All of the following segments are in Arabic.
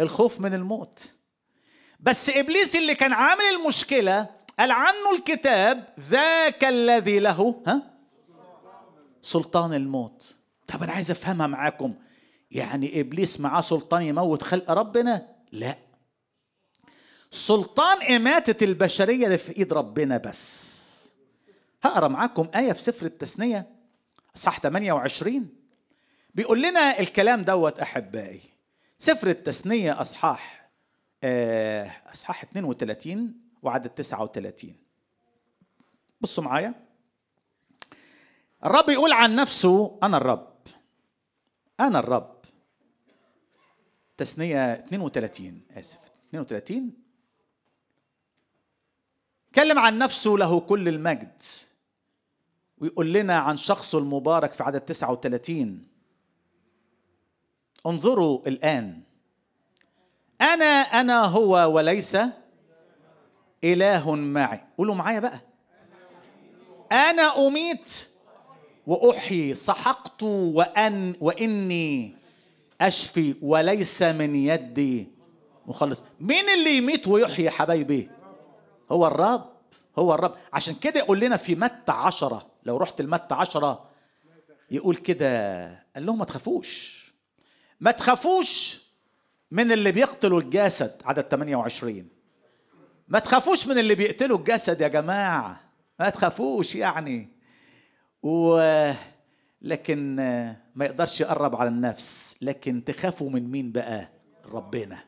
الخوف من الموت بس ابليس اللي كان عامل المشكله قال عنه الكتاب ذاك الذي له ها سلطان الموت طب انا عايز افهمها معاكم يعني ابليس معاه سلطان يموت خلق ربنا لا سلطان إماتة البشرية اللي في إيد ربنا بس هقرا معاكم آية في سفر التثنية صح 28 بيقول لنا الكلام دوت أحبائي سفر التثنية أصحاح آه، أصحاح 32 وعدد 39 بصوا معايا الرب يقول عن نفسه أنا الرب أنا الرب تثنية 32 آسف 32 كلم عن نفسه له كل المجد ويقول لنا عن شخصه المبارك في عدد 39 انظروا الآن أنا أنا هو وليس إله معي قولوا معايا بقى أنا أميت وأحيي سحقت وأن وإني أشفي وليس من يدي مخلص مين اللي يميت ويحيي حبايبي هو الرب هو الرب عشان كده يقول لنا في متى عشرة لو رحت المتى عشرة يقول كده قال لهم ما تخافوش ما تخافوش من اللي بيقتلوا الجسد عدد 28 ما تخافوش من اللي بيقتلوا الجسد يا جماعة ما تخافوش يعني و لكن ما يقدرش يقرب على النفس لكن تخافوا من مين بقى ربنا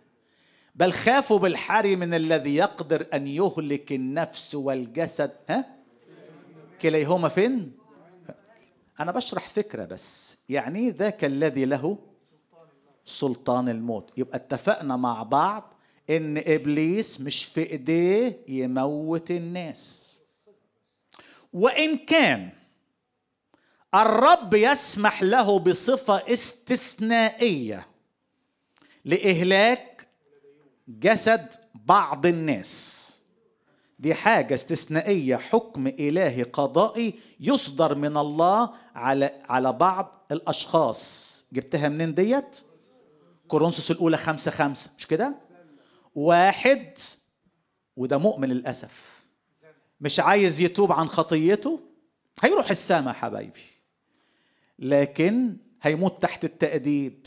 بل خافوا بالحري من الذي يقدر أن يهلك النفس والجسد ها كليهما فين أنا بشرح فكرة بس يعني ذاك الذي له سلطان الموت يبقى اتفقنا مع بعض ان ابليس مش في ايديه يموت الناس وان كان الرب يسمح له بصفه استثنائيه لاهلاك جسد بعض الناس دي حاجه استثنائيه حكم الهي قضائي يصدر من الله على على بعض الاشخاص جبتها منين ديت كورنثوس الاولى خمسة خمسة مش كده واحد وده مؤمن للاسف مش عايز يتوب عن خطيته هيروح السما حبايبي لكن هيموت تحت التأديب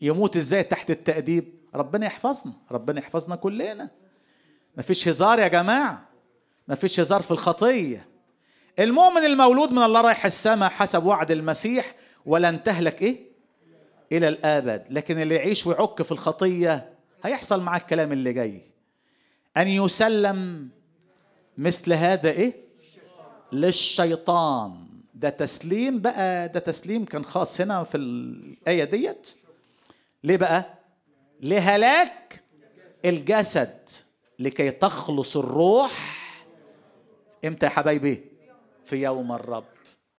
يموت ازاي تحت التأديب ربنا يحفظنا ربنا يحفظنا كلنا مفيش هزار يا جماعة مفيش هزار في الخطية المؤمن المولود من الله رايح السماء حسب وعد المسيح ولن تهلك ايه إلى الأبد لكن اللي يعيش ويعك في الخطية هيحصل معاه الكلام اللي جاي أن يسلم مثل هذا إيه للشيطان ده تسليم بقى ده تسليم كان خاص هنا في الآية ديت ليه بقى لهلاك الجسد لكي تخلص الروح امتى يا حبايبي في يوم الرب